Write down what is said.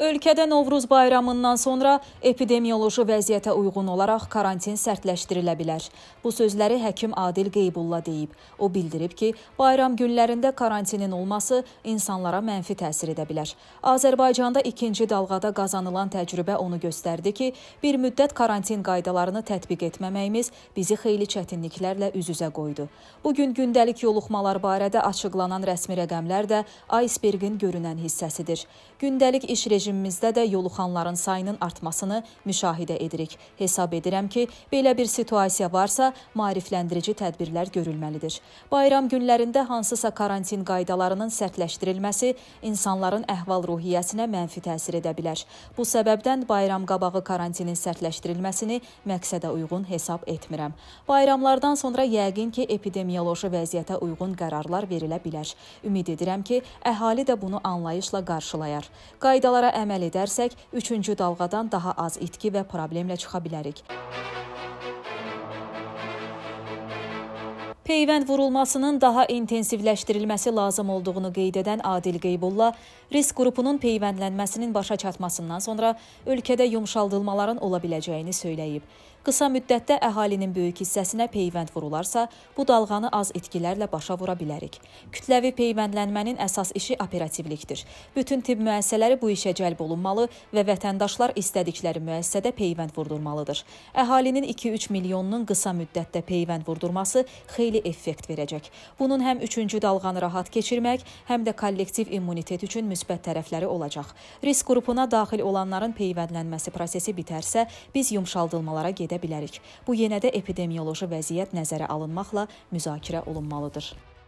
Ölkədə Novruz bayramından sonra epidemioloji vəziyyətə uyğun olaraq karantin sərtləşdirilə bilər. Bu sözləri həkim Adil Qeybulla deyib. O bildirib ki, bayram günlərində karantinin olması insanlara mənfi təsir edə bilər. Azərbaycanda ikinci dalğada qazanılan təcrübə onu göstərdi ki, bir müddət karantin qaydalarını tətbiq etməməyimiz bizi xeyli çətinliklərlə üz-üzə qoydu. Bu gün gündəlik yoluxmalar barədə açıqlanan rəsmi rəqəmlər də icebergin görünən hissəsidir. Gündəlik iş rejimi rejimimizdə də yoluxanların sayının artmasını müşahidə edirik. Hesab edirəm ki, belə bir situasiya varsa, maarifləndirici tədbirlər görülməlidir. Bayram günlərində hansısa karantin qaydalarının sərtləşdirilməsi insanların əhval-ruhiyyəsinə mənfi təsir edə bilər. Bu səbəbdən bayram qabağı karantinin sərtləşdirilməsini məqsədə uyğun hesab etmirəm. Bayramlardan sonra yəqin ki, epidemioloji vəziyyətə uyğun qərarlar verilə bilər. Ümid edirəm ki, əhali də bunu anlayışla qarşılayar. Qaydalara əməl edərsək, üçüncü dalğadan daha az itki və problemlə çıxa bilərik. Peyvənd vurulmasının daha intensivləşdirilməsi lazım olduğunu qeyd edən Adil Qeybulla risk qrupunun peyvəndlənməsinin başa çatmasından sonra ölkədə yumşaldılmaların ola biləcəyini söyləyib. Qısa müddətdə əhalinin böyük hissəsinə peyvənd vurularsa, bu dalğanı az itkilərlə başa vura bilərik. Kütləvi peyvəndlənmənin əsas işi operativlikdir. Bütün tibb müəssisələri bu işə cəlb olunmalı və vətəndaşlar istədikləri müəssisədə peyvənd vurdurmalıdır. Əhalinin 2-3 milyonunun qısa müddətdə peyvənd vurdurması xeyli ciddi effekt verəcək. Bunun həm üçüncü dalğanı rahat keçirmək, həm də kollektiv immunitet üçün müsbət tərəfləri olacaq. Risk qrupuna daxil olanların peyvəndlənməsi prosesi bitərsə, biz yumşaldılmalara gedə bilərik. Bu yenə də epidemioloji vəziyyət nəzərə alınmaqla müzakirə olunmalıdır.